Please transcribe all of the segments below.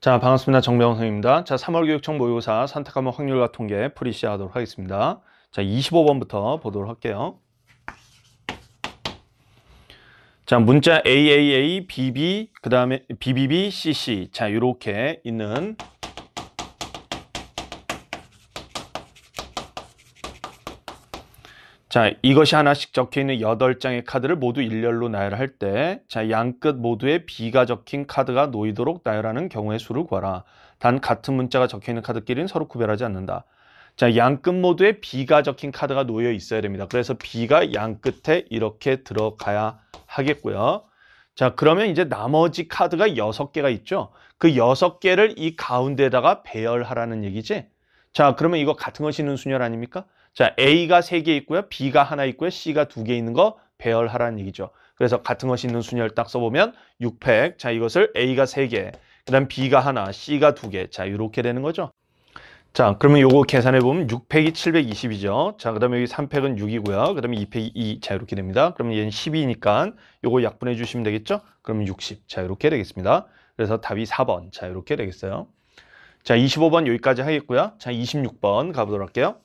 자 반갑습니다 정명성입니다 자 3월 교육청 모의고사 선택과목 확률과 통계 풀이 시하도록 하겠습니다 자 25번부터 보도록 할게요 자 문자 AAA, BB 그 다음에 BBB, CC 자 이렇게 있는 자, 이것이 하나씩 적혀 있는 8 장의 카드를 모두 일렬로 나열할 때, 자, 양 끝 모두에 B가 적힌 카드가 놓이도록 나열하는 경우의 수를 구하라. 단 같은 문자가 적혀 있는 카드끼리는 서로 구별하지 않는다. 자, 양 끝 모두에 B가 적힌 카드가 놓여 있어야 됩니다. 그래서 B가 양끝에 이렇게 들어가야 하겠고요. 자, 그러면 이제 나머지 카드가 6 개가 있죠. 그6 개를 이 가운데에다가 배열하라는 얘기지. 자, 그러면 이거 같은 것이 있는 순열 아닙니까? 자, A가 3개 있고요. B가 하나 있고요. C가 2개 있는 거 배열하라는 얘기죠. 그래서 같은 것이 있는 순열 딱 써보면 600. 자, 이것을 A가 3개, 그 다음 B가 하나, C가 2개. 자, 이렇게 되는 거죠. 자, 그러면 요거 계산해보면 6팩이 720이죠. 자, 그 다음에 여기 3팩은 6이고요. 그 다음에 2팩이 2. 자, 이렇게 됩니다. 그러면 얘는 12니까 요거 약분해 주시면 되겠죠? 그러면 60. 자, 이렇게 되겠습니다. 그래서 답이 4번. 자, 이렇게 되겠어요. 자, 25번 여기까지 하겠고요. 자, 26번 가보도록 할게요.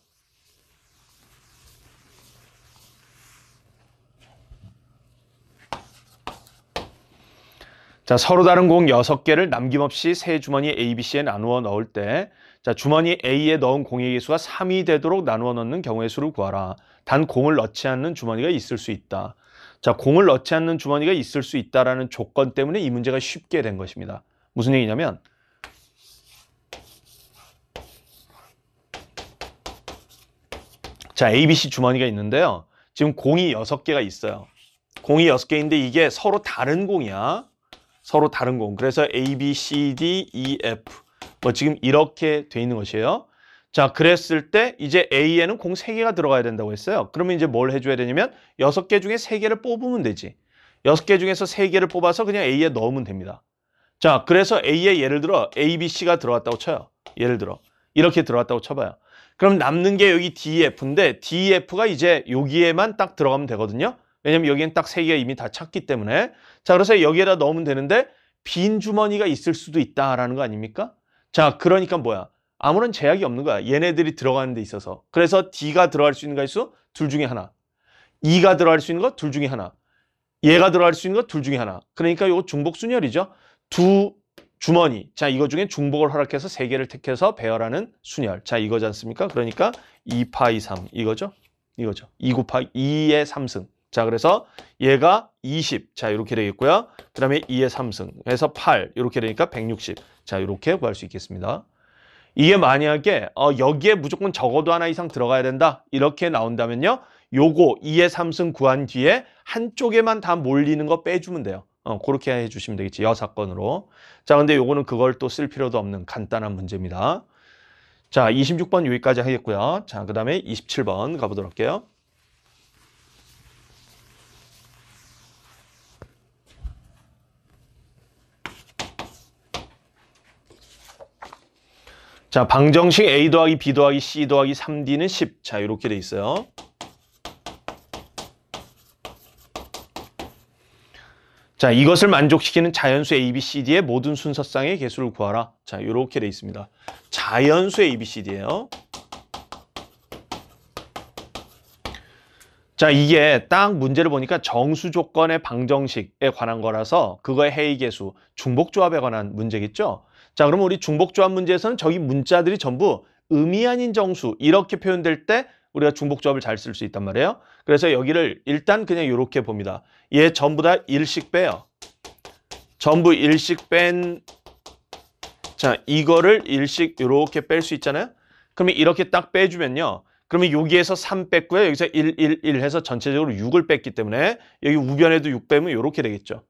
자, 서로 다른 공 6개를 남김없이 세 주머니 ABC에 나누어 넣을 때 자, 주머니 A에 넣은 공의 개수가 3이 되도록 나누어 넣는 경우의 수를 구하라. 단 공을 넣지 않는 주머니가 있을 수 있다. 자, 공을 넣지 않는 주머니가 있을 수 있다라는 조건 때문에 이 문제가 쉽게 된 것입니다. 무슨 얘기냐면 자, ABC 주머니가 있는데요. 지금 공이 6개가 있어요. 공이 6개인데 이게 서로 다른 공이야. 서로 다른 공. 그래서 A, B, C, D, E, F. 뭐 지금 이렇게 돼 있는 것이에요. 자, 그랬을 때 이제 A에는 공 3개가 들어가야 된다고 했어요. 그러면 이제 뭘 해줘야 되냐면 6개 중에 3개를 뽑으면 되지. 6개 중에서 3개를 뽑아서 그냥 A에 넣으면 됩니다. 자, 그래서 A에 예를 들어 A, B, C가 들어왔다고 쳐요. 예를 들어. 이렇게 들어왔다고 쳐봐요. 그럼 남는 게 여기 DEF인데 DEF가 이제 여기에만 딱 들어가면 되거든요. 왜냐면 여기엔 딱 세 개가 이미 다 찼기 때문에 자 그래서 여기에다 넣으면 되는데 빈 주머니가 있을 수도 있다라는 거 아닙니까? 자 그러니까 뭐야 아무런 제약이 없는 거야 얘네들이 들어가는 데 있어서 그래서 D가 들어갈 수 있는 가수 둘 중에 하나 E가 들어갈 수 있는 거 둘 중에 하나 얘가 들어갈 수 있는 거 둘 중에 하나 그러니까 이거 중복순열이죠 두 주머니. 자, 이거 중에 중복을 허락해서 세 개를 택해서 배열하는 순열. 자, 이거지 않습니까? 그러니까 2파이 3. 이거죠? 이거죠. 2파하 2의 3승. 자, 그래서 얘가 20. 자, 이렇게 되겠고요. 그 다음에 2의 3승. 해서 8. 이렇게 되니까 160. 자, 이렇게 구할 수 있겠습니다. 이게 만약에 어, 여기에 무조건 적어도 하나 이상 들어가야 된다 이렇게 나온다면요 요거 2의 3승 구한 뒤에 한쪽에만 다 몰리는 거 빼주면 돼요 어, 그렇게 해주시면 되겠지. 여사건으로. 자, 근데 요거는 그걸 또 쓸 필요도 없는 간단한 문제입니다. 자, 26번 여기까지 하겠고요. 자, 그 다음에 27번 가보도록 할게요. 자, 방정식 A 더하기 B 더하기 C 더하기 3D는 10. 자, 이렇게 돼 있어요. 자, 이것을 만족시키는 자연수 A, B, C, D의 모든 순서쌍의 개수를 구하라. 자, 이렇게 돼 있습니다. 자연수 A, B, C, D예요. 자, 이게 딱 문제를 보니까 정수 조건의 방정식에 관한 거라서 그거의 해이 개수, 중복조합에 관한 문제겠죠? 자, 그러면 우리 중복조합 문제에서는 저기 문자들이 전부 의미 아닌 정수 이렇게 표현될 때 우리가 중복조합을 잘 쓸 수 있단 말이에요. 그래서 여기를 일단 그냥 이렇게 봅니다. 얘 전부 다 1씩 빼요. 전부 1씩 뺀 자, 이거를 1씩 이렇게 뺄 수 있잖아요. 그러면 이렇게 딱 빼주면요. 그러면 여기에서 3 뺐고요. 여기서 1, 1, 1 해서 전체적으로 6을 뺐기 때문에 여기 우변에도 6 빼면 이렇게 되겠죠.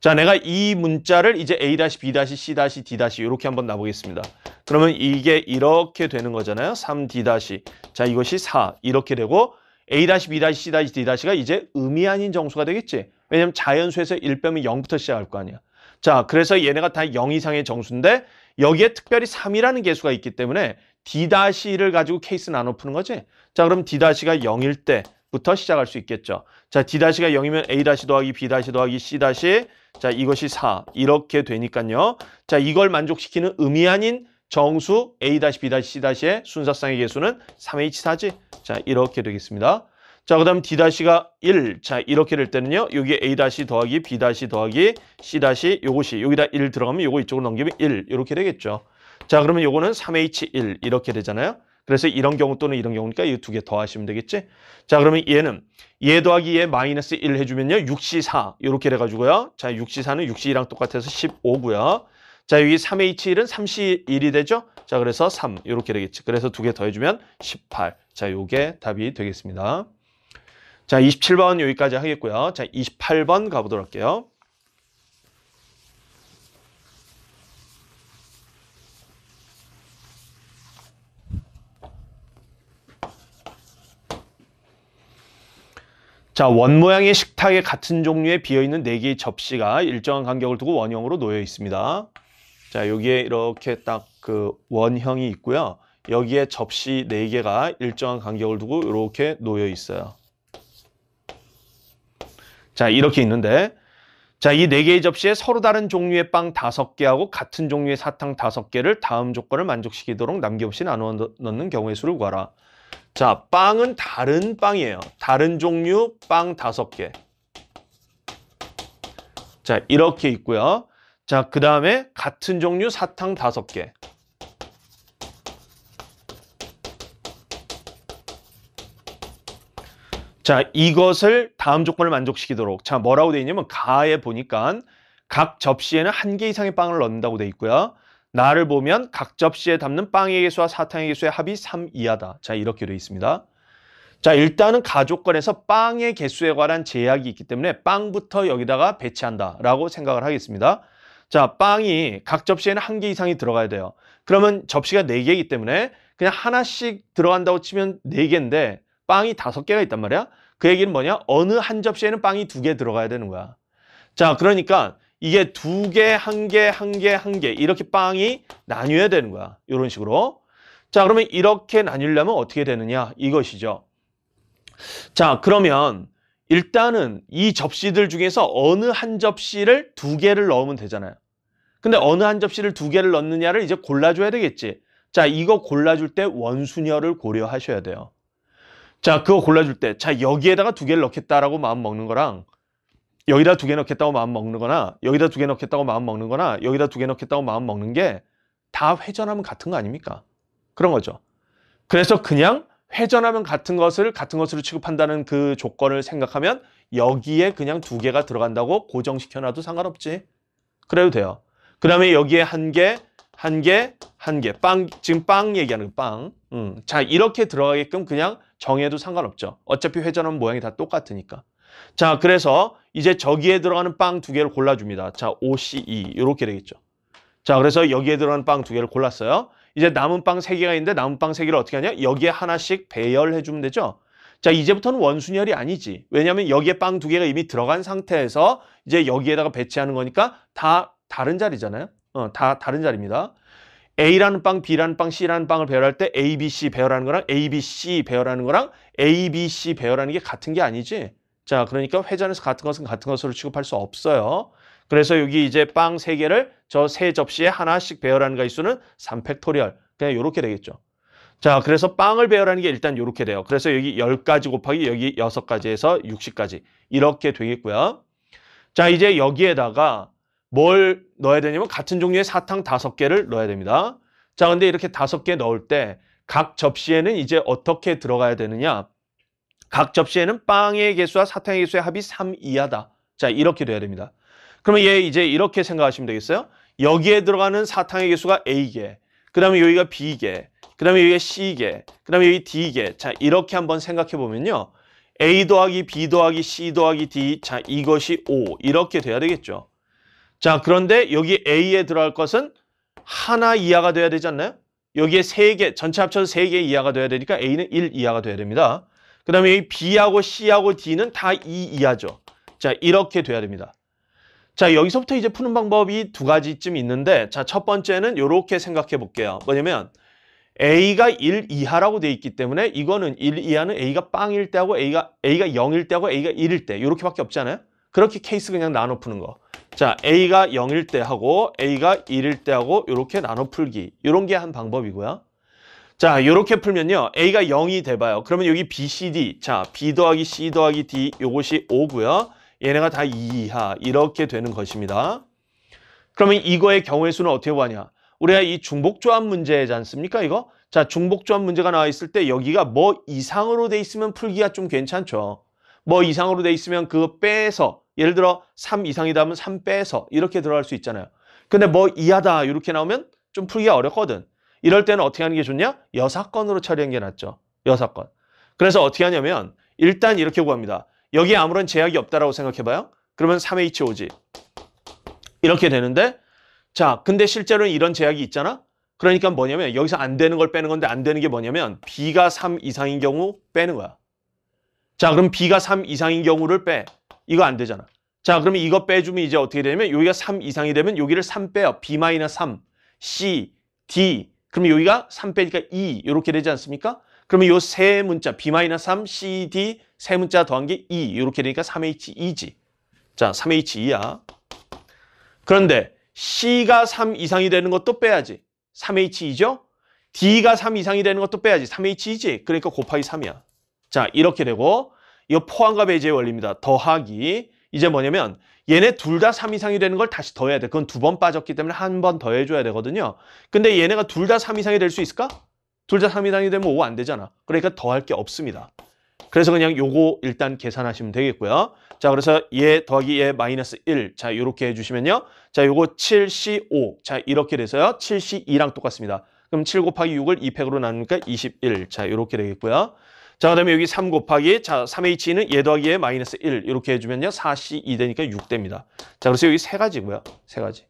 자, 내가 이 문자를 이제 A-B-C-D- 이렇게 한번 나보겠습니다. 그러면 이게 이렇게 되는 거잖아요. 3D 다시. 자, 이것이 4. 이렇게 되고 A 다시, B 다시, C 다시, D 다시가 이제 음이 아닌 정수가 되겠지. 왜냐면 자연수에서 1 빼면 0부터 시작할 거 아니야. 자, 그래서 얘네가 다 0 이상의 정수인데 여기에 특별히 3이라는 개수가 있기 때문에 D 다시를 가지고 케이스 나눠 푸는 거지. 자, 그럼 D 다시가 0일 때부터 시작할 수 있겠죠. 자, D 다시가 0이면 A 다시 더하기 B 다시 더하기 C 다시 자, 이것이 4. 이렇게 되니까요. 자, 이걸 만족시키는 음이 아닌 정수 A-B-C의 순서상의 개수는 3H4지. 자, 이렇게 되겠습니다. 자, 그 다음 D-가 1. 자, 이렇게 될 때는요. 여기 A- 더하기 B- 더하기 C- 요것이 여기다 1 들어가면 요거 이쪽으로 넘기면 1. 이렇게 되겠죠. 자, 그러면 요거는 3H1 이렇게 되잖아요. 그래서 이런 경우 또는 이런 경우니까 이 두 개 더하시면 되겠지? 자, 그러면 얘는 얘 더하기 얘 마이너스 1 해주면요. 6C4 이렇게 돼가지고요. 자, 6C4는 6C랑 똑같아서 15고요. 자, 여기 3의 2치1은 31이 되죠? 자, 그래서 3 이렇게 되겠지. 그래서 두 개 더해주면 18. 자, 요게 답이 되겠습니다. 자, 27번 여기까지 하겠고요. 자, 28번 가보도록 할게요. 자, 원 모양의 식탁에 같은 종류의 비어있는 4개의 접시가 일정한 간격을 두고 원형으로 놓여 있습니다. 자, 여기에 이렇게 딱 그 원형이 있고요. 여기에 접시 4개가 일정한 간격을 두고 이렇게 놓여 있어요. 자, 이렇게 있는데 자, 이 4개의 접시에 서로 다른 종류의 빵 5개하고 같은 종류의 사탕 5개를 다음 조건을 만족시키도록 남김없이 나누어 넣는 경우의 수를 구하라. 자, 빵은 다른 빵이에요. 다른 종류 빵 5개. 자, 이렇게 있고요. 자, 그 다음에 같은 종류 사탕 다섯 개. 자, 이것을 다음 조건을 만족시키도록. 자, 뭐라고 되어 있냐면 가에 보니까 각 접시에는 한 개 이상의 빵을 넣는다고 되어 있고요. 나를 보면 각 접시에 담는 빵의 개수와 사탕의 개수의 합이 3 이하다. 자, 이렇게 되어 있습니다. 자, 일단은 가족권에서 빵의 개수에 관한 제약이 있기 때문에 빵부터 여기다가 배치한다라고 생각을 하겠습니다. 자, 빵이 각 접시에는 한 개 이상이 들어가야 돼요. 그러면 접시가 네개이기 때문에 그냥 하나씩 들어간다고 치면 네개인데 빵이 다섯 개가 있단 말이야. 그 얘기는 뭐냐? 어느 한 접시에는 빵이 두 개 들어가야 되는 거야. 자, 그러니까 이게 두 개, 한 개, 한 개, 한 개 이렇게 빵이 나뉘어야 되는 거야. 이런 식으로. 자, 그러면 이렇게 나뉘려면 어떻게 되느냐? 이것이죠. 자, 그러면 일단은 이 접시들 중에서 어느 한 접시를 두 개를 넣으면 되잖아요. 근데 어느 한 접시를 두 개를 넣느냐를 이제 골라줘야 되겠지. 자, 이거 골라줄 때 원순열을 고려하셔야 돼요. 자, 그거 골라줄 때, 자, 여기에다가 두 개를 넣겠다라고 마음 먹는 거랑, 여기다 두 개 넣겠다고 마음 먹는 거나, 여기다 두 개 넣겠다고 마음 먹는 거나, 여기다 두 개 넣겠다고 마음 먹는 게 다 회전하면 같은 거 아닙니까? 그런 거죠. 그래서 그냥 회전하면 같은 것을 같은 것으로 취급한다는 그 조건을 생각하면 여기에 그냥 두 개가 들어간다고 고정시켜놔도 상관없지. 그래도 돼요. 그 다음에 여기에 한 개, 한 개, 한 개. 빵, 지금 빵 얘기하는 빵. 음. 자, 이렇게 들어가게끔 그냥 정해도 상관없죠. 어차피 회전하면 모양이 다 똑같으니까. 자, 그래서 이제 저기에 들어가는 빵 두 개를 골라줍니다. 자, OCE. 이렇게 되겠죠. 자, 그래서 여기에 들어가는 빵 두 개를 골랐어요. 이제 남은 빵 세개가 있는데 남은 빵 세개를 어떻게 하냐? 여기에 하나씩 배열해 주면 되죠. 자 이제부터는 원순열이 아니지. 왜냐하면 여기에 빵 두 개가 이미 들어간 상태에서 이제 여기에다가 배치하는 거니까 다 다른 자리잖아요. 어, 다 다른 자리입니다. A라는 빵, B라는 빵, C라는 빵을 배열할 때 A, B, C 배열하는 거랑 A, B, C 배열하는 거랑 A, B, C 배열하는 게 같은 게 아니지. 자, 그러니까 회전에서 같은 것은 같은 것으로 취급할 수 없어요. 그래서 여기 이제 빵 3개를 저 세 접시에 하나씩 배열하는 가이수는 3팩토리얼. 그냥 이렇게 되겠죠. 자, 그래서 빵을 배열하는 게 일단 이렇게 돼요. 그래서 여기 10가지 곱하기 여기 6가지 에서 60가지. 이렇게 되겠고요. 자, 이제 여기에다가 뭘 넣어야 되냐면 같은 종류의 사탕 5개를 넣어야 됩니다. 자, 근데 이렇게 5개 넣을 때 각 접시에는 이제 어떻게 들어가야 되느냐? 각 접시에는 빵의 개수와 사탕의 개수의 합이 3 이하다. 자, 이렇게 돼야 됩니다. 그러면 얘 이제 이렇게 생각하시면 되겠어요? 여기에 들어가는 사탕의 개수가 A개, 그 다음에 여기가 B개, 그 다음에 여기가 C개, 그 다음에 여기 D개. 자, 이렇게 한번 생각해 보면요. A 더하기 B 더하기 C 더하기 D. 자, 이것이 5. 이렇게 돼야 되겠죠. 자, 그런데 여기 A에 들어갈 것은 하나 이하가 돼야 되지 않나요? 여기에 3개, 전체 합쳐서 3개 이하가 돼야 되니까 A는 1 이하가 돼야 됩니다. 그 다음에 여기 B하고 C하고 D는 다 2 이하죠. 자, 이렇게 돼야 됩니다. 자 여기서부터 이제 푸는 방법이 두 가지쯤 있는데 자 첫 번째는 이렇게 생각해 볼게요. 뭐냐면 a가 1 이하라고 돼 있기 때문에 이거는 1 이하는 a가 0일 때하고 a가 a가 0일 때하고 a가 1일 때 이렇게밖에 없잖아요. 그렇게 케이스 그냥 나눠 푸는 거. 자, a가 0일 때하고 a가 1일 때하고 이렇게 나눠 풀기. 이런 게 한 방법이고요. 자, 이렇게 풀면요. a가 0이 돼 봐요. 그러면 여기 b, c, d. 자, b 더하기 c 더하기 d 요것이 5고요. 얘네가 다2 이하 이렇게 되는 것입니다. 그러면 이거의 경우의 수는 어떻게 보냐? 우리가 이 중복조합 문제지 않습니까? 이거? 자, 중복조합 문제가 나와 있을 때 여기가 뭐 이상으로 돼 있으면 풀기가 좀 괜찮죠. 뭐 이상으로 돼 있으면 그 빼서 예를 들어 3 이상이다 하면 3 빼서 이렇게 들어갈 수 있잖아요. 근데 뭐 이하다 이렇게 나오면 좀 풀기가 어렵거든. 이럴 때는 어떻게 하는 게 좋냐? 여사건으로 처리하는 게 낫죠. 여사건. 그래서 어떻게 하냐면 일단 이렇게 구합니다. 여기에 아무런 제약이 없다라고 생각해봐요. 그러면 3H5지. 이렇게 되는데 자 근데 실제로는 이런 제약이 있잖아. 그러니까 뭐냐면 여기서 안 되는 걸 빼는 건데 안 되는 게 뭐냐면 B가 3 이상인 경우 빼는 거야. 자 그럼 B가 3 이상인 경우를 빼. 이거 안 되잖아. 자 그러면 이거 빼주면 이제 어떻게 되냐면 여기가 3 이상이 되면 여기를 3 빼요. B-3, C, D 그러면 여기가 3 빼니까 2 e, 이렇게 되지 않습니까? 그러면 이 세 문자 B-3, C, D 세 문자 더한 게 2. 이렇게 되니까 3H2지. 자, 3H2야. 그런데 C가 3 이상이 되는 것도 빼야지. 3H2죠? D가 3 이상이 되는 것도 빼야지. 3H2지. 그러니까 곱하기 3이야. 자, 이렇게 되고 이 포함과 배제의 원리입니다. 더하기. 이제 뭐냐면 얘네 둘 다 3 이상이 되는 걸 다시 더해야 돼. 그건 두 번 빠졌기 때문에 한 번 더 해줘야 되거든요. 근데 얘네가 둘 다 3 이상이 될 수 있을까? 둘 다 3 이상이 되면 5 안 되잖아. 그러니까 더할 게 없습니다. 그래서 그냥 요거 일단 계산하시면 되겠고요. 자, 그래서 얘 예 더하기 얘 예 마이너스 1. 자, 이렇게 해주시면요. 자, 요거 7C5. 자, 이렇게 돼서요. 7C2랑 똑같습니다. 그럼 7 곱하기 6을 2팩으로 나누니까 21. 자, 이렇게 되겠고요. 자, 그 다음에 여기 3 곱하기, 자, 3H는 얘 예 더하기 얘 마이너스 1. 이렇게 해주면요. 4C2 되니까 6 됩니다. 자, 그래서 여기 세 가지고요. 세 가지.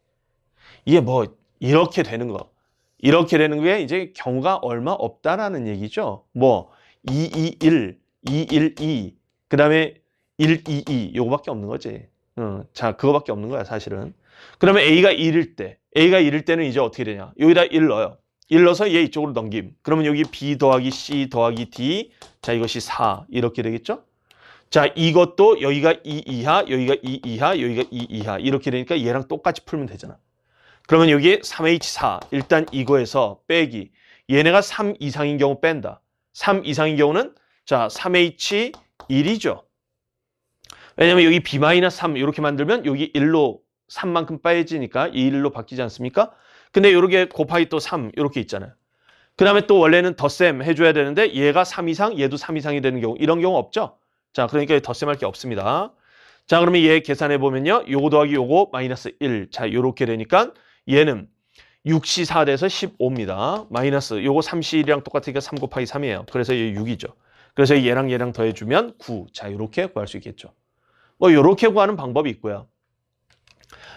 이게 뭐, 이렇게 되는 거. 이렇게 되는 게 이제 경우가 얼마 없다라는 얘기죠. 뭐, 221. 212. 그 다음에 122. 요거밖에 없는 거지. 응. 어, 자, 그거밖에 없는 거야, 사실은. 그러면 A가 1일 때. A가 1일 때는 이제 어떻게 되냐. 여기다 1 넣어요. 1 넣어서 얘 이쪽으로 넘김. 그러면 여기 B 더하기 C 더하기 D. 자, 이것이 4. 이렇게 되겠죠? 자, 이것도 여기가 2 이하, 여기가 2 이하, 여기가 2 이하. 이렇게 되니까 얘랑 똑같이 풀면 되잖아. 그러면 여기에 3H4. 일단 이거에서 빼기. 얘네가 3 이상인 경우 뺀다. 3 이상인 경우는 자, 3H 1이죠. 왜냐면 여기 B-3 이렇게 만들면 여기 1로 3만큼 빠지니까 1로 바뀌지 않습니까? 근데 이렇게 곱하기 또 3 이렇게 있잖아요. 그 다음에 또 원래는 덧셈 해줘야 되는데 얘가 3 이상 얘도 3 이상이 되는 경우 이런 경우 없죠? 자 그러니까 덧셈할 게 없습니다. 자 그러면 얘 계산해보면요. 요거 더하기 요거 마이너스 1. 자 요렇게 되니까 얘는 6C4 돼서 15입니다. 마이너스 요거 3C1이랑 똑같으니까 3 곱하기 3이에요. 그래서 얘 6이죠. 그래서 얘랑 얘랑 더해주면 9. 자, 이렇게 구할 수 있겠죠. 뭐 이렇게 구하는 방법이 있고요.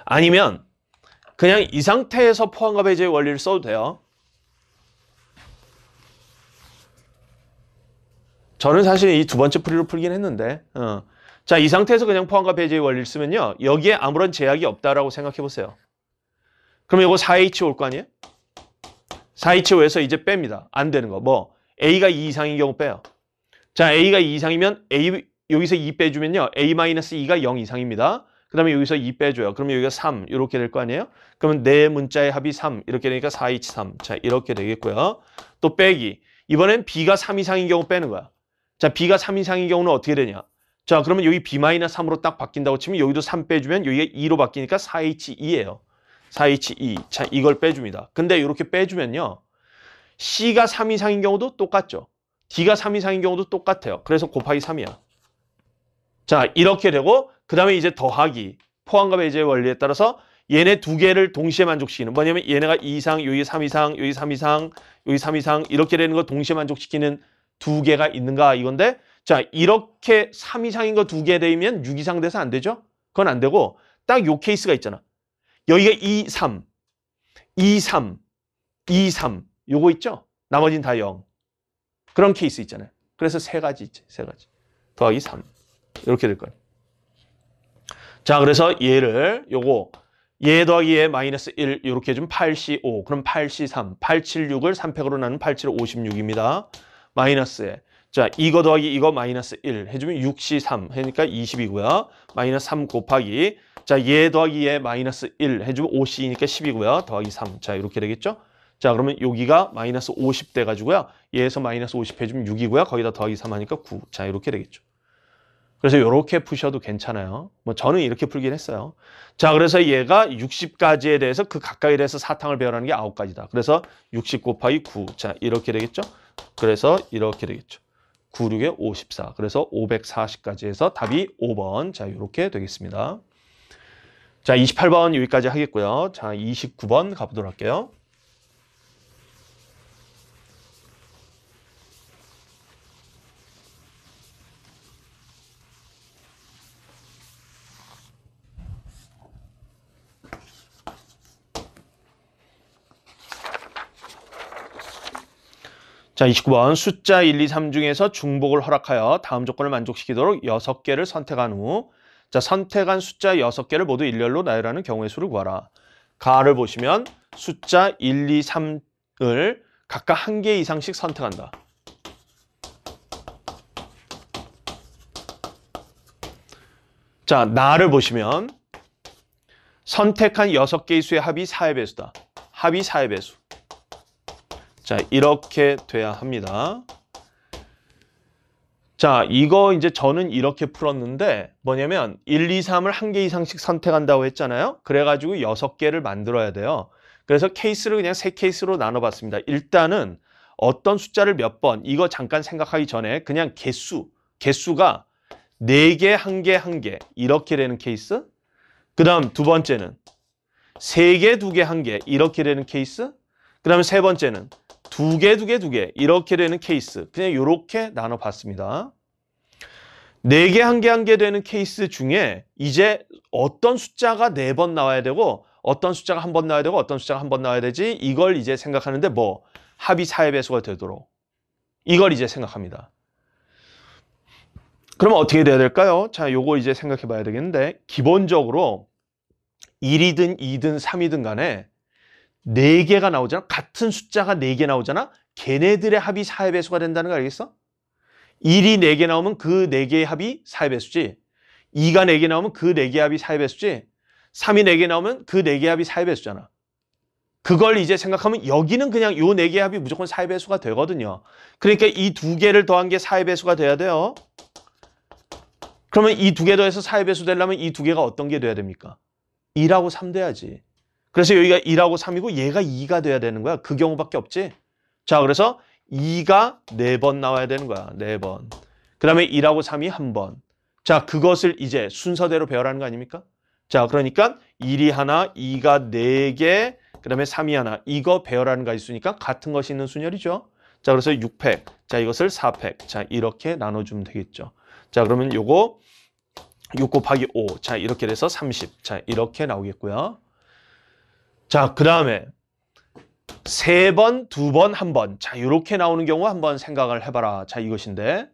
아니면 그냥 이 상태에서 포함과 배제의 원리를 써도 돼요. 저는 사실 이 두 번째 풀이로 풀긴 했는데 어. 자, 이 상태에서 그냥 포함과 배제의 원리를 쓰면요. 여기에 아무런 제약이 없다라고 생각해 보세요. 그럼 이거 4H 올 거 아니에요? 4H5에서 이제 뺍니다. 안 되는 거. 뭐 A가 2 이상인 경우 빼요. 자, A가 2 이상이면 A 여기서 2 빼주면요. A-2가 0 이상입니다. 그 다음에 여기서 2 빼줘요. 그러면 여기가 3 이렇게 될 거 아니에요? 그러면 네 문자의 합이 3 이렇게 되니까 4 2, 7, 3자 이렇게 되겠고요. 또 빼기 이번엔 B가 3 이상인 경우 빼는 거야. 자 B가 3 이상인 경우는 어떻게 되냐? 자 그러면 여기 B-3로 으딱 바뀐다고 치면 여기도 3 빼주면 여기가 2로 바뀌니까 4H2예요. 4H2 e. 자 이걸 빼줍니다. 근데 이렇게 빼주면요. C가 3 이상인 경우도 똑같죠. D가 3 이상인 경우도 똑같아요. 그래서 곱하기 3이야. 자, 이렇게 되고 그 다음에 이제 더하기. 포함과 배제의 원리에 따라서 얘네 두 개를 동시에 만족시키는 뭐냐면 얘네가 2 이상, 요기 3 이상, 요기 3 이상, 요기 3 이상 이렇게 되는 거 동시에 만족시키는 두 개가 있는가 이건데 자, 이렇게 3 이상인 거 두 개 되면 6 이상 돼서 안 되죠? 그건 안 되고 딱 요 케이스가 있잖아. 여기가 2, 3, 2, 3, 2, 3 요거 있죠? 나머지는 다 0. 그런 케이스 있잖아요. 그래서 세 가지 있지, 세 가지. 더하기 3. 이렇게 될 거예요. 자, 그래서 얘를 요거 얘 더하기 얘 마이너스 1요렇게좀 8C5 그럼 8C3 876을 3팩으로 나눈 87 56입니다. 마이너스에 자 이거 더하기 이거 마이너스 1 해주면 6C3 하니까 그러니까 20이고요. 마이너스 3 곱하기 자 얘 더하기 얘 마이너스 1 해주면 5C니까 10이고요. 더하기 3자 이렇게 되겠죠? 자 그러면 여기가 마이너스 50 돼가지고요. 얘에서 마이너스 50 해주면 6이고요. 거기다 더하기 3 하니까 9. 자 이렇게 되겠죠. 그래서 이렇게 푸셔도 괜찮아요. 뭐 저는 이렇게 풀긴 했어요. 자 그래서 얘가 60까지에 대해서 그 가까이에 대해서 사탕을 배열하는 게 9가지다. 그래서 60 곱하기 9. 자 이렇게 되겠죠. 그래서 이렇게 되겠죠. 9, 6에 54. 그래서 540까지 해서 답이 5번. 자 이렇게 되겠습니다. 자 28번 여기까지 하겠고요. 자 29번 가보도록 할게요. 자, 29번 숫자 1, 2, 3 중에서 중복을 허락하여 다음 조건을 만족시키도록 6개를 선택한 후 자, 선택한 숫자 6개를 모두 일렬로 나열하는 경우의 수를 구하라. 가를 보시면 숫자 1, 2, 3을 각각 한 개 이상씩 선택한다. 자, 나를 보시면 선택한 6개의 수의 합이 4의 배수다. 합이 4의 배수. 자, 이렇게 돼야 합니다. 자, 이거 이제 저는 이렇게 풀었는데 뭐냐면 1, 2, 3을 한 개 이상씩 선택한다고 했잖아요. 그래가지고 6개를 만들어야 돼요. 그래서 케이스를 그냥 세 케이스로 나눠봤습니다. 일단은 어떤 숫자를 몇 번, 이거 잠깐 생각하기 전에 그냥 개수, 개수가 4개, 1개, 1개 이렇게 되는 케이스. 그 다음 두 번째는 3개, 2개, 1개 이렇게 되는 케이스. 그 다음 세 번째는 두 개, 두 개, 두 개 이렇게 되는 케이스 그냥 이렇게 나눠봤습니다. 네 개, 한 개, 한 개 되는 케이스 중에 이제 어떤 숫자가 네 번 나와야 되고 어떤 숫자가 한 번 나와야 되고 어떤 숫자가 한 번 나와야 되지 이걸 이제 생각하는데 뭐 합이 4의 배수가 되도록 이걸 이제 생각합니다. 그러면 어떻게 돼야 될까요? 자, 요거 이제 생각해 봐야 되겠는데 기본적으로 1이든 2든 3이든 간에 4개가 나오잖아. 같은 숫자가 4개 나오잖아. 걔네들의 합이 4의 배수가 된다는 거 알겠어? 1이 4개 나오면 그 4개의 합이 4의 배수지. 2가 4개 나오면 그 4개의 합이 4의 배수지. 3이 4개 나오면 그 4개의 합이 4의 배수잖아. 그걸 이제 생각하면 여기는 그냥 요 4개의 합이 무조건 4의 배수가 되거든요. 그러니까 이 두 개를 더한 게 4의 배수가 돼야 돼요. 그러면 이 두 개 더해서 4의 배수 되려면 이 두 개가 어떤 게 돼야 됩니까? 2라고 3 돼야지. 그래서 여기가 1하고 3이고 얘가 2가 돼야 되는 거야. 그 경우밖에 없지. 자, 그래서 2가 4번 나와야 되는 거야. 4번. 그 다음에 1하고 3이 1번. 자, 그것을 이제 순서대로 배열하는 거 아닙니까? 자, 그러니까 1이 하나, 2가 4개, 그 다음에 3이 하나. 이거 배열하는 거 있으니까 같은 것이 있는 순열이죠. 자, 그래서 6팩. 자, 이것을 4팩. 자, 이렇게 나눠주면 되겠죠. 자, 그러면 요거 6 곱하기 5. 자, 이렇게 돼서 30. 자, 이렇게 나오겠고요. 자, 그 다음에 세 번, 두 번, 한 번. 자, 이렇게 나오는 경우 한번 생각을 해봐라. 자, 이것인데.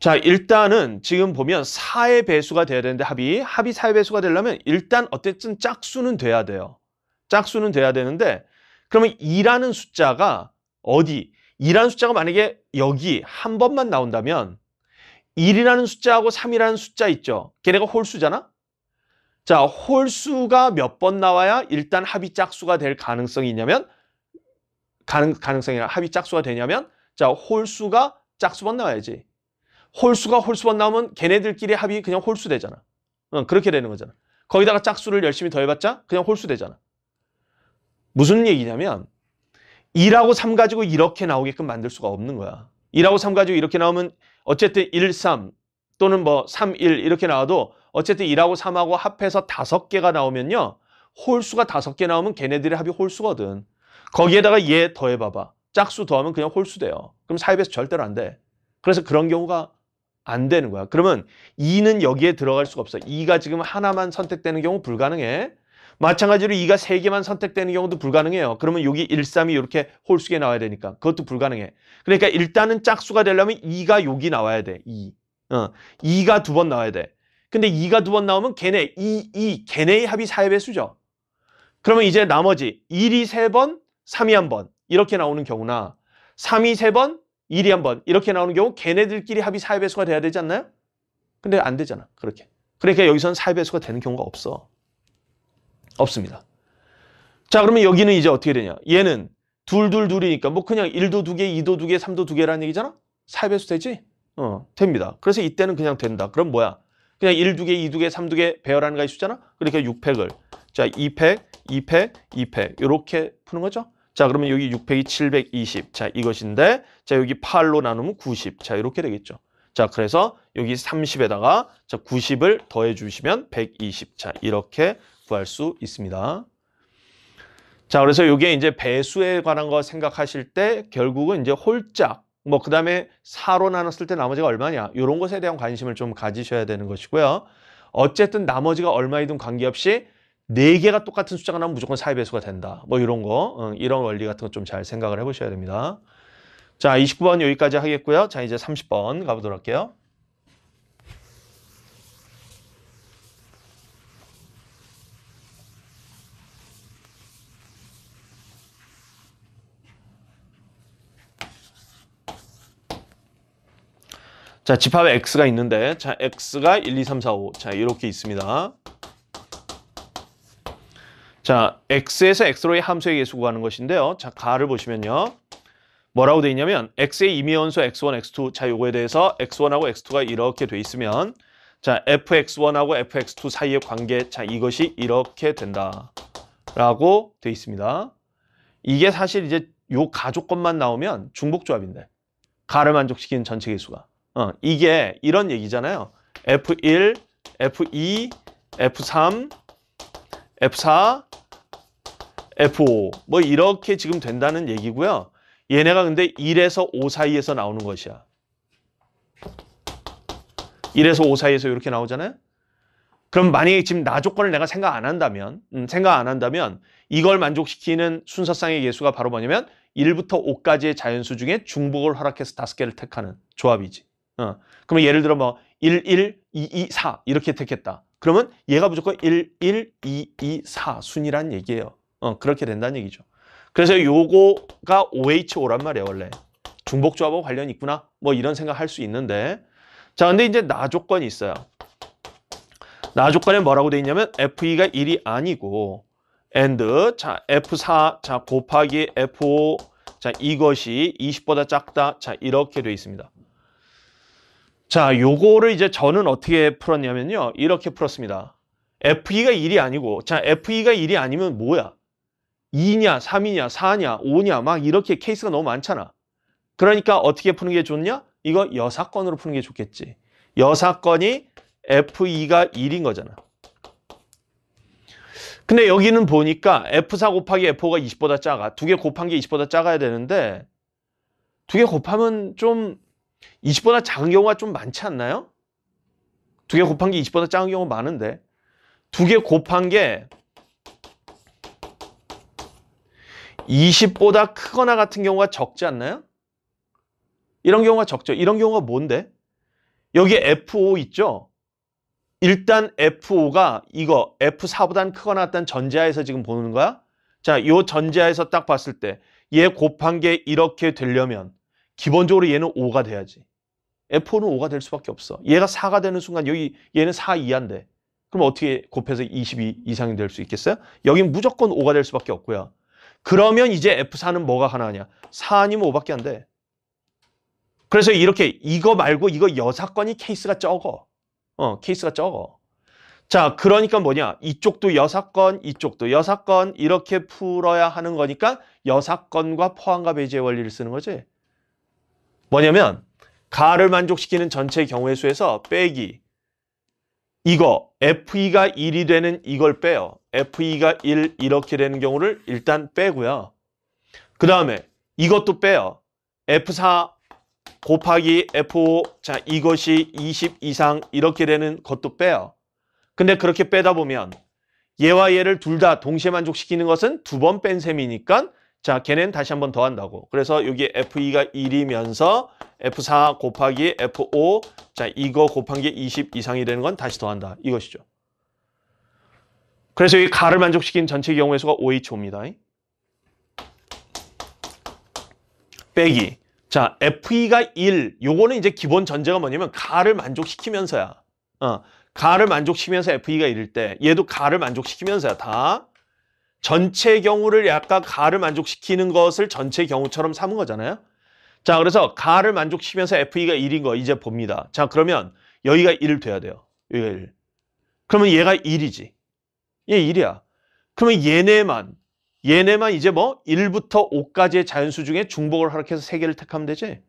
자, 일단은 지금 보면 4의 배수가 돼야 되는데 합이 합이 4의 배수가 되려면 일단 어쨌든 짝수는 돼야 돼요. 짝수는 돼야 되는데 그러면 2라는 숫자가 어디? 2라는 숫자가 만약에 여기 한 번만 나온다면 1이라는 숫자하고 3이라는 숫자 있죠. 걔네가 홀수잖아? 자, 홀수가 몇 번 나와야 일단 합이 짝수가 될 가능성이 있냐면 가능, 가능성이 아니라 합이 짝수가 되냐면 자, 홀수가 짝수번 나와야지. 홀수가 홀수번 나오면 걔네들끼리 합이 그냥 홀수 되잖아. 응, 어, 그렇게 되는 거잖아. 거기다가 짝수를 열심히 더해봤자 그냥 홀수 되잖아. 무슨 얘기냐면 2하고 3 가지고 이렇게 나오게끔 만들 수가 없는 거야. 2하고3 가지고 이렇게 나오면 어쨌든 1, 3 또는 뭐 3, 1 이렇게 나와도 어쨌든 2하고 3하고 합해서 다섯 개가 나오면요. 홀수가 다섯 개 나오면 걔네들의 합이 홀수거든. 거기에다가 얘 더해봐봐. 짝수 더하면 그냥 홀수 돼요. 그럼 사입에서 절대로 안 돼. 그래서 그런 경우가 안 되는 거야. 그러면 2는 여기에 들어갈 수가 없어. 2가 지금 하나만 선택되는 경우 불가능해. 마찬가지로 2가 3개만 선택되는 경우도 불가능해요. 그러면 여기 1, 3이 이렇게 홀수에 나와야 되니까 그것도 불가능해. 그러니까 일단은 짝수가 되려면 2가 여기 나와야 돼. 2. 어, 2가 두 번 나와야 돼. 근데 2가 두 번 나오면 걔네 2, 2 걔네의 합이 4의 수죠. 그러면 이제 나머지 1이 3번, 3이 1번 이렇게 나오는 경우나 3이 3번, 1이 1번 이렇게 나오는 경우 걔네들끼리 합이 4의 배수가 돼야 되지 않나요? 근데 안 되잖아 그렇게. 그러니까 여기서는 4의 배수가 되는 경우가 없어. 없습니다. 자 그러면 여기는 이제 어떻게 되냐. 얘는 둘 둘둘이니까 뭐 그냥 1도 2개, 2도 2개, 3도 2개라는 얘기잖아? 4의 배수 되지? 어, 됩니다. 그래서 이때는 그냥 된다. 그럼 뭐야? 그냥 1두개, 2두개, 3두개 배열하는 거이 있잖아. 그러니까 6팩을. 자, 2팩, 2팩, 2팩 이렇게 푸는 거죠. 자, 그러면 여기 6팩이 720. 자, 이것인데 자, 여기 8로 나누면 90. 자, 이렇게 되겠죠. 자, 그래서 여기 30에다가 자, 90을 더해 주시면 120. 자, 이렇게 구할 수 있습니다. 자, 그래서 이게 이제 배수에 관한 거 생각하실 때 결국은 이제 홀짝 뭐 그다음에 4로 나눴을 때 나머지가 얼마냐 이런 것에 대한 관심을 좀 가지셔야 되는 것이고요. 어쨌든 나머지가 얼마이든 관계없이 4 개가 똑같은 숫자가 나면 무조건 4의 배수가 된다. 뭐 이런 거 어, 이런 원리 같은 거 좀 잘 생각을 해보셔야 됩니다. 자 29번 여기까지 하겠고요. 자 이제 30번 가보도록 할게요. 자, 집합에 x가 있는데 자, x가 1, 2, 3, 4, 5. 자, 이렇게 있습니다. 자, x에서 x로의 함수의 개수 구하는 것인데요. 자, 가를 보시면요. 뭐라고 되어 있냐면 x의 임의원수 x1, x2. 자, 요거에 대해서 x1하고 x2가 이렇게 돼 있으면 자, fx1하고 fx2 사이의 관계. 자, 이것이 이렇게 된다. 라고 돼 있습니다. 이게 사실 이제 요 가족 것만 나오면 중복조합인데 가를 만족시키는 전체 개수가 어, 이게 이런 얘기잖아요. F1, F2, F3, F4, F5 뭐 이렇게 지금 된다는 얘기고요. 얘네가 근데 1에서 5 사이에서 나오는 것이야. 1에서 5 사이에서 이렇게 나오잖아요. 그럼 만약에 지금 나 조건을 내가 생각 안 한다면 음, 생각 안 한다면 이걸 만족시키는 순서상의 예수가 바로 뭐냐면 1부터 5까지의 자연수 중에 중복을 허락해서 5 개를 택하는 조합이지. 어. 그러면 예를 들어 뭐 1, 1, 2, 2, 4 이렇게 택했다. 그러면 얘가 무조건 1, 1, 2, 2, 4 순이란 얘기예요. 어, 그렇게 된다는 얘기죠. 그래서 요거가 OH5란 말이에요, 원래. 중복조합하고 관련이 있구나. 뭐 이런 생각할 수 있는데. 자, 근데 이제 나 조건이 있어요. 나 조건에 뭐라고 돼 있냐면 FE가 1이 아니고 and 자, F4 자 곱하기 F5 자 이것이 20보다 작다. 자 이렇게 돼 있습니다. 자, 요거를 이제 저는 어떻게 풀었냐면요. 이렇게 풀었습니다. FE가 1이 아니고, 자, FE가 1이 아니면 뭐야? 2냐, 3이냐, 4냐, 5냐, 막 이렇게 케이스가 너무 많잖아. 그러니까 어떻게 푸는 게 좋냐? 이거 여사건으로 푸는 게 좋겠지. 여사건이 f e 가 1인 거잖아. 근데 여기는 보니까 F4 곱하기 F5가 20보다 작아. 두 개 곱한 게 20보다 작아야 되는데 두 개 곱하면 좀 20보다 작은 경우가 좀 많지 않나요? 두 개 곱한 게 20보다 작은 경우 많은데 두 개 곱한 게 20보다 크거나 같은 경우가 적지 않나요? 이런 경우가 적죠. 이런 경우가 뭔데? 여기 F5 있죠? 일단 F5가 이거 F4보단 크거나 같다는 전제하에서 지금 보는 거야? 자, 요 전제하에서 딱 봤을 때 얘 곱한 게 이렇게 되려면 기본적으로 얘는 5가 돼야지. F4는 5가 될 수밖에 없어. 얘가 4가 되는 순간 여기 얘는 4 이하인데 그럼 어떻게 곱해서 22 이상이 될 수 있겠어요? 여긴 무조건 5가 될 수밖에 없고요. 그러면 이제 F4는 뭐가 하나냐? 4 아니면 5밖에 안 돼. 그래서 이렇게 이거 말고 이거 여사건이 케이스가 적어. 어, 케이스가 적어. 자, 그러니까 뭐냐? 이쪽도 여사건, 이쪽도 여사건 이렇게 풀어야 하는 거니까 여사건과 포함과 배제의 원리를 쓰는 거지. 뭐냐면 가를 만족시키는 전체 경우의 수에서 빼기 이거 f e 가 1이 되는 이걸 빼요. f e 가1 이렇게 되는 경우를 일단 빼고요. 그 다음에 이것도 빼요. F4 곱하기 F5 자 이것이 20 이상 이렇게 되는 것도 빼요. 근데 그렇게 빼다 보면 얘와 얘를 둘 다 동시에 만족시키는 것은 두 번 뺀 셈이니까 자, 걔넨 다시 한번 더 한다고. 그래서 여기 F2가 1이면서 F4 곱하기 F5 자, 이거 곱한 게 20 이상이 되는 건 다시 더한다. 이것이죠. 그래서 여기 가를 만족시킨 전체 경우의 수가 5H입니다. 빼기. 자, F2가 1. 요거는 이제 기본 전제가 뭐냐면 가를 만족시키면서야. 어, 가를 만족시키면서 F2가 1일 때 얘도 가를 만족시키면서야 다. 전체 경우를 약간 가를 만족시키는 것을 전체 경우처럼 삼은 거잖아요. 자, 그래서 가를 만족시키면서 FE가 1인 거 이제 봅니다. 자, 그러면 여기가 1을 돼야 돼요. 여기가 1. 그러면 얘가 1이지. 얘 1이야. 그러면 얘네만, 얘네만 이제 뭐 1부터 5까지의 자연수 중에 중복을 허락해서 3개를 택하면 되지.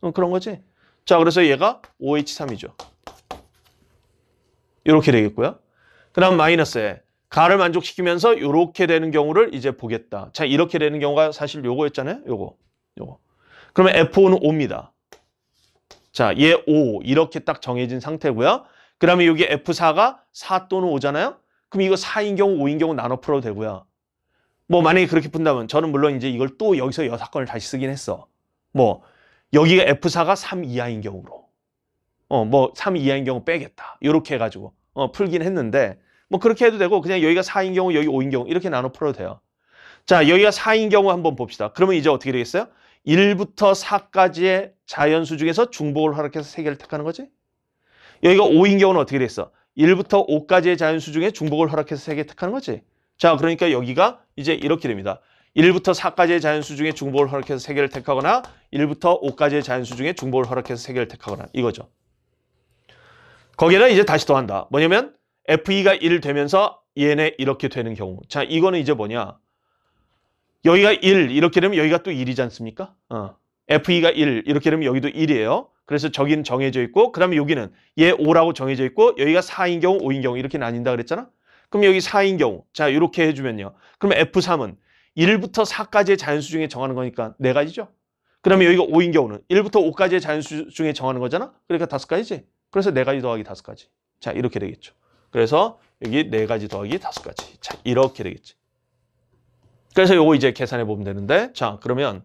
어, 그런 거지. 자, 그래서 얘가 OH3이죠. 이렇게 되겠고요. 그 다음 마이너스 에 가를 만족시키면서 이렇게 되는 경우를 이제 보겠다. 자, 이렇게 되는 경우가 사실 요거였잖아요. 요거. 요거. 그러면 F5는 5입니다. 자, 얘 5. 이렇게 딱 정해진 상태고요. 그 다음에 여기 F4가 4 또는 5잖아요. 그럼 이거 4인 경우, 5인 경우 나눠 풀어도 되고요. 뭐 만약에 그렇게 푼다면 저는 물론 이제 이걸 또 여기서 여사건을 다시 쓰긴 했어. 뭐 여기가 F4가 3 이하인 경우로. 어, 뭐3 이하인 경우 빼겠다. 이렇게 해가지고 어, 풀긴 했는데 뭐 그렇게 해도 되고 그냥 여기가 4인 경우 여기 5인 경우 이렇게 나눠 풀어도 돼요. 자 여기가 4인 경우 한번 봅시다. 그러면 이제 어떻게 되겠어요? 1부터 4까지의 자연수 중에서 중복을 허락해서 3개를 택하는 거지? 여기가 5인 경우는 어떻게 됐어? 1부터 5까지의 자연수 중에 중복을 허락해서 3개 택하는 거지? 자 그러니까 여기가 이제 이렇게 됩니다. 1부터 4까지의 자연수 중에 중복을 허락해서 3개를 택하거나 1부터 5까지의 자연수 중에 중복을 허락해서 3개를 택하거나 이거죠. 거기에는 이제 다시 더한다. 뭐냐면 FE가 1 되면서 얘네 이렇게 되는 경우 자 이거는 이제 뭐냐 여기가 1 이렇게 되면 여기가 또 1이지 않습니까? 어. FE가 1 이렇게 되면 여기도 1이에요 그래서 저긴 정해져 있고 그 다음에 여기는 얘 5라고 정해져 있고 여기가 4인 경우 5인 경우 이렇게 나뉜다 그랬잖아 그럼 여기 4인 경우 자 이렇게 해주면요 그러면 F3은 1부터 4까지의 자연수 중에 정하는 거니까 4가지죠 그러면 여기가 5인 경우는 1부터 5까지의 자연수 중에 정하는 거잖아 그러니까 5가지지 그래서 4가지 더하기 5가지 자 이렇게 되겠죠 그래서 여기 4가지 더하기 5가지. 자, 이렇게 되겠지. 그래서 요거 이제 계산해 보면 되는데 자, 그러면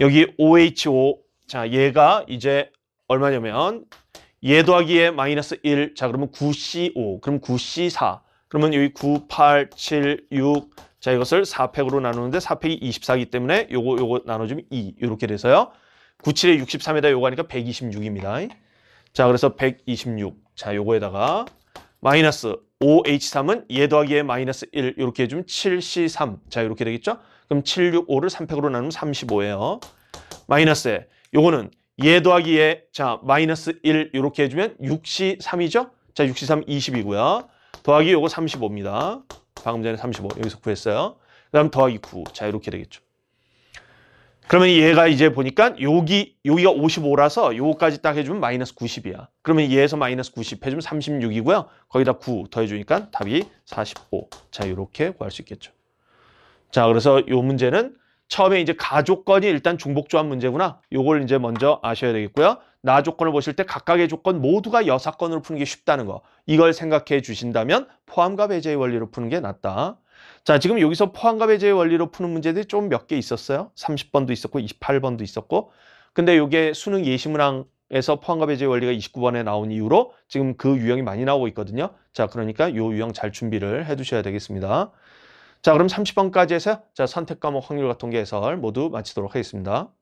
여기 OHO 자, 얘가 이제 얼마냐면 얘 더하기 에 마이너스 1. 자, 그러면 9CO. 그럼 9C4. 그러면 여기 9, 8, 7, 6. 자, 이것을 4팩으로 나누는데 4팩이 24이기 때문에 요거 요거 나눠주면 2. 이렇게 돼서요. 97에 63에다 요거 하니까 126입니다. 자, 그래서 126. 자, 요거에다가 마이너스 5H3은 얘 더하기 에 마이너스 1 이렇게 해주면 7C3 자 이렇게 되겠죠? 그럼 7, 6, 5를 3팩으로 나누면 35예요 마이너스에 요거는 얘 더하기 에자 마이너스 1 이렇게 해주면 6C3이죠? 자 6C3 20이고요 더하기 요거 35입니다 방금 전에 35 여기서 구했어요 그 다음 더하기 9자 이렇게 되겠죠 그러면 얘가 이제 보니까 여기, 여기가 55라서 요거까지 딱 해주면 마이너스 90이야. 그러면 얘에서 마이너스 90 해주면 36이고요. 거기다 9 더해주니까 답이 45. 자, 요렇게 구할 수 있겠죠. 자, 그래서 요 문제는 처음에 이제 가조건이 일단 중복조합 문제구나. 요걸 이제 먼저 아셔야 되겠고요. 나 조건을 보실 때 각각의 조건 모두가 여사건으로 푸는 게 쉽다는 거. 이걸 생각해 주신다면 포함과 배제의 원리로 푸는 게 낫다. 자, 지금 여기서 포항과 배제의 원리로 푸는 문제들이 좀 몇 개 있었어요. 30번도 있었고 28번도 있었고. 근데 이게 수능 예시문항에서 포항과 배제의 원리가 29번에 나온 이후로 지금 그 유형이 많이 나오고 있거든요. 자, 그러니까 요 유형 잘 준비를 해 두셔야 되겠습니다. 자, 그럼 30번까지 해서 자, 선택 과목 확률과 통계 해설 모두 마치도록 하겠습니다.